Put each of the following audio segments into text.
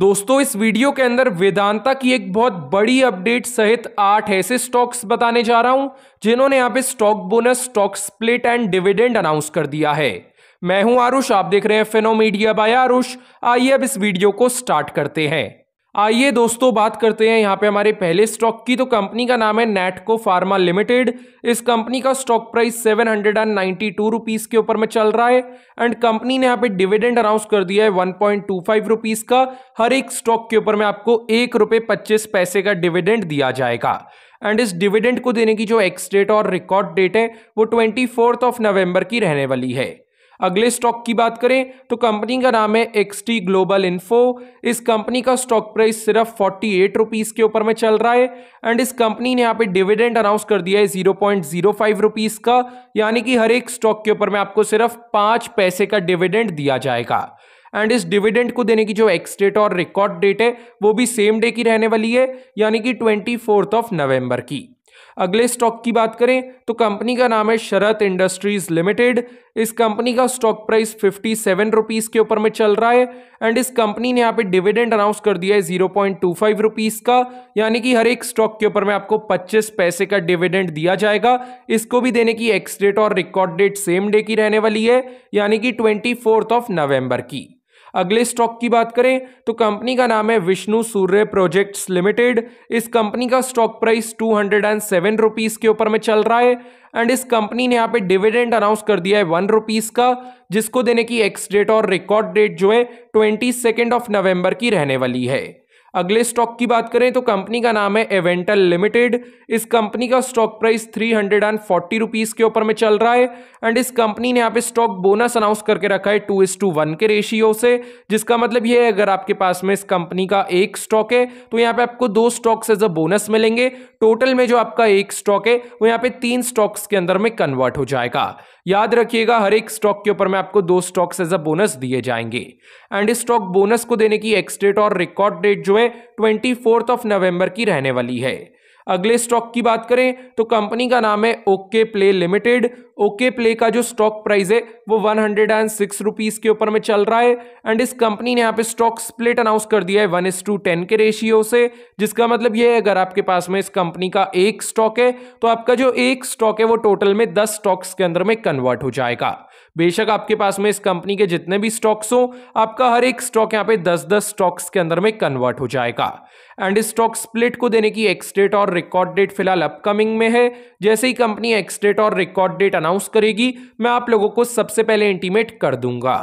दोस्तों इस वीडियो के अंदर वेदांता की एक बहुत बड़ी अपडेट सहित आठ ऐसे स्टॉक्स बताने जा रहा हूं जिन्होंने यहां पे stock bonus stock split and dividend announce कर दिया है मैं हूं आरुष आप देख रहे हैं फेनो मीडिया बाय आरुष आइए अब इस वीडियो को स्टार्ट करते हैं आइए दोस्तों बात करते हैं यहाँ पे हमारे पहले स्टॉक की तो कंपनी का नाम है नेटको फार्मा लिमिटेड इस कंपनी का stock price seven hundred and ninety two rupees के ऊपर में चल रहा है एंड कंपनी ने यहाँ पे डिविडेंड अनाउंस कर दिया है one point two five rupees का हर एक स्टॉक के ऊपर में आपको एक रुपये पच्चीस पैसे का डिविडेंड दिया जाएगा एंड इस डिविडेंड को देने की जो एक्स डेट और रिकॉर्ड डेट है वो ट्वेंटी फोर्थ ऑफ नवम्बर की रहने वाली है अगले स्टॉक की बात करें तो कंपनी का नाम है एक्सटी ग्लोबल इन्फो इस कंपनी का स्टॉक प्राइस सिर्फ फोर्टी एट रुपीज़ के ऊपर में चल रहा है एंड इस कंपनी ने यहाँ पे डिविडेंड अनाउंस कर दिया है zero point zero five rupees का यानी कि हर एक स्टॉक के ऊपर में आपको सिर्फ पाँच पैसे का डिविडेंड दिया जाएगा एंड इस डिविडेंड को देने की जो एक्स डेट और रिकॉर्ड डेट है वो भी सेम डे की रहने वाली है यानी कि ट्वेंटी फोर्थ ऑफ नवंबर की अगले स्टॉक की बात करें तो कंपनी का नाम है शरत इंडस्ट्रीज लिमिटेड इस कंपनी का stock price fifty seven rupees के ऊपर में चल रहा है एंड इस कंपनी ने यहाँ पे डिविडेंड अनाउंस कर दिया है zero point two five rupees का यानी कि हर एक स्टॉक के ऊपर में आपको पच्चीस पैसे का डिविडेंड दिया जाएगा इसको भी देने की एक्स डेट और रिकॉर्ड डेट सेम डे की रहने वाली है यानी कि ट्वेंटी फोर्थ ऑफ नवंबर की अगले स्टॉक की बात करें तो कंपनी का नाम है विष्णु सूर्य प्रोजेक्ट्स लिमिटेड इस कंपनी का stock price two hundred and seven rupees के ऊपर में चल रहा है एंड इस कंपनी ने यहाँ पे डिविडेंड अनाउंस कर दिया है वन रुपीज़ का जिसको देने की एक्स डेट और रिकॉर्ड डेट जो है ट्वेंटी सेकेंड ऑफ नवंबर की रहने वाली है अगले स्टॉक की बात करें तो कंपनी का नाम है एवेंटल लिमिटेड इस कंपनी का stock price three hundred and forty rupees के ऊपर में चल रहा है एंड इस कंपनी ने यहाँ पे स्टॉक बोनस अनाउंस करके रखा है टू इस टू वन के रेशियो से जिसका मतलब ये है अगर आपके पास में इस कंपनी का एक स्टॉक है तो यहाँ पे आपको दो स्टॉक्स एज अ बोनस मिलेंगे टोटल में जो आपका एक स्टॉक है वो यहाँ पे तीन स्टॉक्स के अंदर में कन्वर्ट हो जाएगा याद रखिएगा हर एक स्टॉक के ऊपर में आपको दो स्टॉक्स एज अ बोनस दिए जाएंगे एंड इस स्टॉक बोनस को देने की एक्सडेट और रिकॉर्ड डेट जो है है ट्वेंटी फोर्थ ऑफ नवंबर की रहने वाली है अगले स्टॉक की बात करें तो कंपनी का नाम है OK play limited OK play का जो स्टॉक प्राइस है वो one hundred and six rupees के ऊपर में चल रहा है एंड इस कंपनी ने यहाँ पे स्टॉक स्प्लिट अनाउंस कर दिया है वन इस टू टेन के रेशियो से जिसका मतलब ये है अगर आपके पास में इस कंपनी का एक स्टॉक है तो आपका जो एक स्टॉक है वो टोटल में दस स्टॉक्स के अंदर में कन्वर्ट हो जाएगा बेशक आपके पास में इस कंपनी के जितने भी स्टॉक्स हो आपका हर एक स्टॉक यहाँ पे दस दस स्टॉक्स के अंदर में कन्वर्ट हो जाएगा एंड स्टॉक स्प्लिट को देने की एक्स डेट और रिकॉर्ड डेट फिलहाल अपकमिंग में है जैसे ही कंपनी एक्स डेट और रिकॉर्ड डेट अनाउंस करेगी मैं आप लोगों को सबसे पहले इंटीमेट कर दूंगा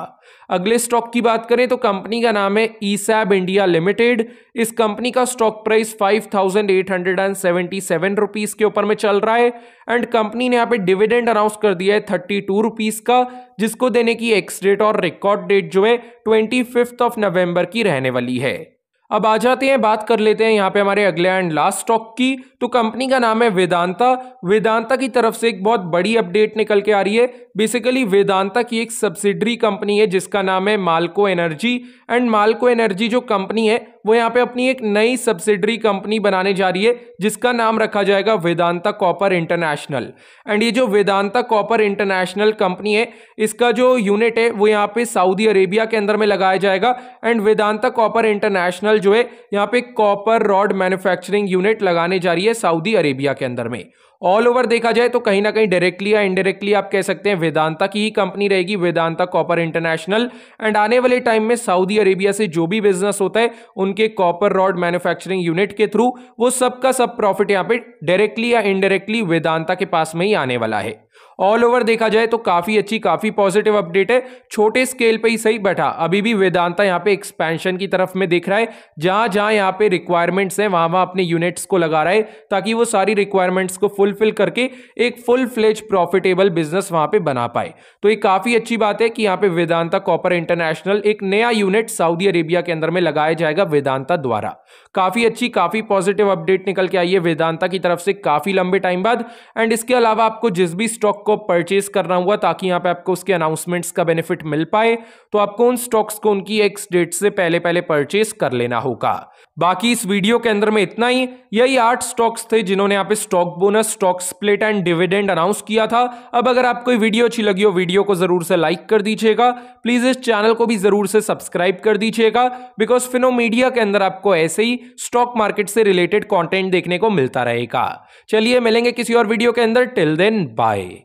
अगले स्टॉक की बात करें तो कंपनी का नाम है ईसैब इंडिया लिमिटेड इस कंपनी का stock price five thousand eight hundred and seventy seven rupees के ऊपर में चल रहा है एंड कंपनी ने यहाँ पे डिविडेंड अनाउंस कर दिया है थर्टी टू रुपीज का जिसको देने की एक्स डेट और रिकॉर्ड डेट जो है ट्वेंटी ऑफ नवंबर की रहने वाली है अब आ जाते हैं बात कर लेते हैं यहाँ पे हमारे अगले एंड लास्ट स्टॉक की तो कंपनी का नाम है वेदांता वेदांता की तरफ से एक बहुत बड़ी अपडेट निकल के आ रही है बेसिकली वेदांता की एक सब्सिडरी कंपनी है जिसका नाम है Malco energy and Malco energy जो कंपनी है वो यहाँ पे अपनी एक नई सब्सिडरी कंपनी बनाने जा रही है जिसका नाम रखा जाएगा वेदांता कॉपर इंटरनेशनल एंड ये जो वेदांता कॉपर इंटरनेशनल कंपनी है इसका जो यूनिट है वो यहाँ पे सऊदी अरेबिया के अंदर में लगाया जाएगा एंड वेदांता कॉपर इंटरनेशनल जो है यहाँ पे कॉपर रॉड मैन्युफैक्चरिंग यूनिट लगाने जा रही है सऊदी अरेबिया के अंदर में ऑल ओवर देखा जाए तो कहीं ना कहीं डायरेक्टली या इनडायरेक्टली आप कह सकते हैं वेदांता की ही कंपनी रहेगी वेदांता कॉपर इंटरनेशनल एंड आने वाले टाइम में सऊदी अरेबिया से जो भी बिजनेस होता है उनके कॉपर रॉड मैन्युफैक्चरिंग यूनिट के थ्रू वो सबका सब प्रॉफिट यहाँ पे डायरेक्टली या इनडायरेक्टली वेदांता के पास में ही आने वाला है ऑल ओवर देखा जाए तो काफ़ी अच्छी काफ़ी पॉजिटिव अपडेट है छोटे स्केल पे ही सही बैठा अभी भी वेदांता यहाँ पे एक्सपेंशन की तरफ में देख रहा है जहां जहां यहाँ पे रिक्वायरमेंट्स हैं वहां वहां अपने यूनिट्स को लगा रहा है ताकि वो सारी रिक्वायरमेंट्स को फुलफिल करके एक फुल फ्लेज प्रॉफिटेबल बिजनेस वहां पर बना पाए तो ये काफ़ी अच्छी बात है कि यहाँ पे वेदांता कॉपर इंटरनेशनल एक नया यूनिट सऊदी अरेबिया के अंदर में लगाया जाएगा वेदांता द्वारा काफ़ी अच्छी काफ़ी पॉजिटिव अपडेट निकल के आई है वेदांता की तरफ से काफ़ी लंबे टाइम बाद एंड इसके अलावा आपको जिस भी स्टॉक स्टॉक को परचेज करना हुआ ताकि यहाँ पे आपको उसके अनाउंसमेंट्स का बेनिफिट मिल पाए तो आपको उन स्टॉक्स को उनकी एक्स डेट से पहले पहले परचेज कर लेना होगा बाकी इस वीडियो के अंदर में इतना ही यही आठ स्टॉक्स थे जिन्होंने यहाँ पे stock bonus stock split and dividend announce किया था अब अगर आपको वीडियो अच्छी लगी हो वीडियो को जरूर से लाइक कर दीजिएगा प्लीज इस चैनल को भी जरूर से सब्सक्राइब कर दीजिएगा बिकॉज फिनो मीडिया के अंदर आपको ऐसे ही स्टॉक मार्केट से रिलेटेड कॉन्टेंट देखने को मिलता रहेगा चलिए मिलेंगे किसी और वीडियो के अंदर टिल देन बाय